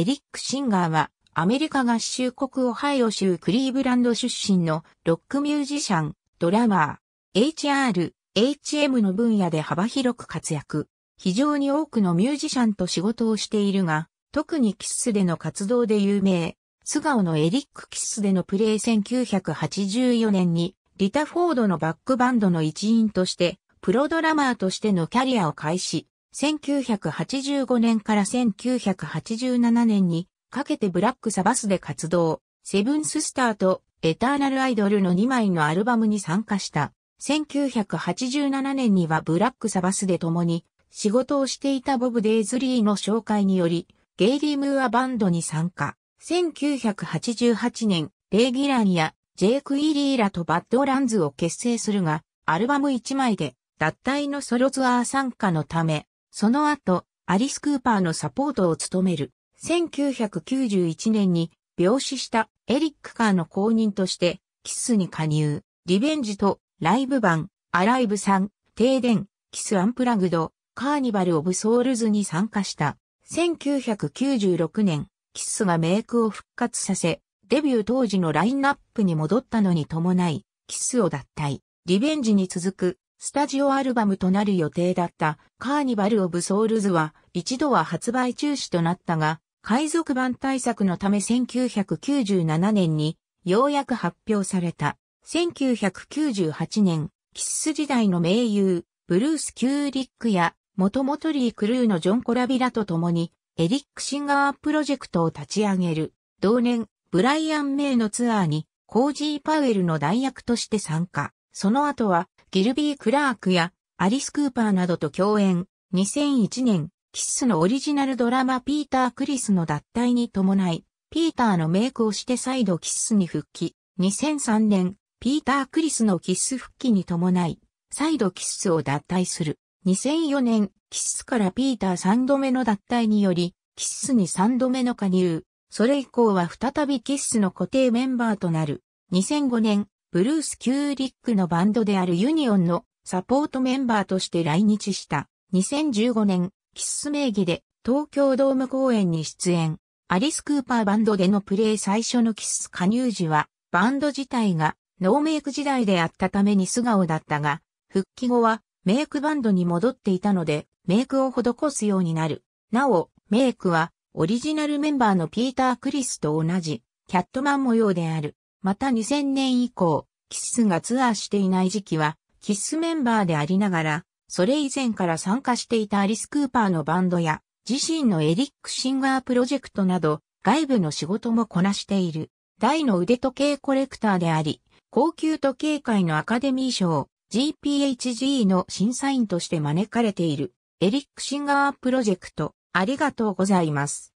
エリック・シンガーは、アメリカ合衆国オハイオ州クリーブランド出身のロックミュージシャン、ドラマー、HR、HM の分野で幅広く活躍。非常に多くのミュージシャンと仕事をしているが、特にキッスでの活動で有名。素顔のエリック・キッスでのプレイ1984年に、リタ・フォードのバックバンドの一員として、プロドラマーとしてのキャリアを開始。1985年から1987年にかけてブラックサバスで活動、セブンススターとエターナルアイドルの2枚のアルバムに参加した。1987年にはブラックサバスで共に仕事をしていたボブ・デイズリーの紹介により、ゲイリー・ムーアバンドに参加。1988年、レイ・ギランやジェイク・イリーラとバッドランズを結成するが、アルバム1枚で脱退のソロツアー参加のため、その後、アリス・クーパーのサポートを務める。1991年に病死したエリック・カーの後任として、キスに加入、リベンジとライブ版、アライブ3、停電、キスアンプラグド、カーニバル・オブ・ソウルズに参加した。1996年、キスがメイクを復活させ、デビュー当時のラインナップに戻ったのに伴い、キスを脱退、リベンジに続くスタジオアルバムとなる予定だったカーニバル・オブ・ソウルズは一度は発売中止となったが、海賊版対策のため1997年にようやく発表された。1998年、キッス時代の名優、ブルース・キューリックや、元々リー・クルーのジョン・コラビラと共に、エリック・シンガープロジェクトを立ち上げる。同年、ブライアン・メイのツアーに、コージー・パウエルの代役として参加。その後は、ギルビー・クラークやアリス・クーパーなどと共演、2001年、キッスのオリジナルドラマピーター・クリスの脱退に伴い、ピーターのメイクをして再度キッスに復帰。2003年、ピーター・クリスのキッス復帰に伴い、再度キッスを脱退する。2004年、キッスからピーター3度目の脱退により、キッスに3度目の加入。それ以降は再びキッスの固定メンバーとなる。2005年、ブルース・キューリックのバンドであるユニオンのサポートメンバーとして来日した2015年、キッス名義で東京ドーム公演に出演。アリス・クーパーバンドでのプレイ最初のキス加入時は、バンド自体がノーメイク時代であったために素顔だったが、復帰後はメイクバンドに戻っていたので、メイクを施すようになる。なお、メイクはオリジナルメンバーのピーター・クリスと同じ、キャットマン模様である。また2000年以降、キッスがツアーしていない時期は、キッスメンバーでありながら、それ以前から参加していたアリス・クーパーのバンドや、自身のエリック・シンガープロジェクトなど、外部の仕事もこなしている。大の腕時計コレクターであり、高級時計界のアカデミー賞、GPHG の審査員として招かれている、エリック・シンガープロジェクト、ありがとうございます。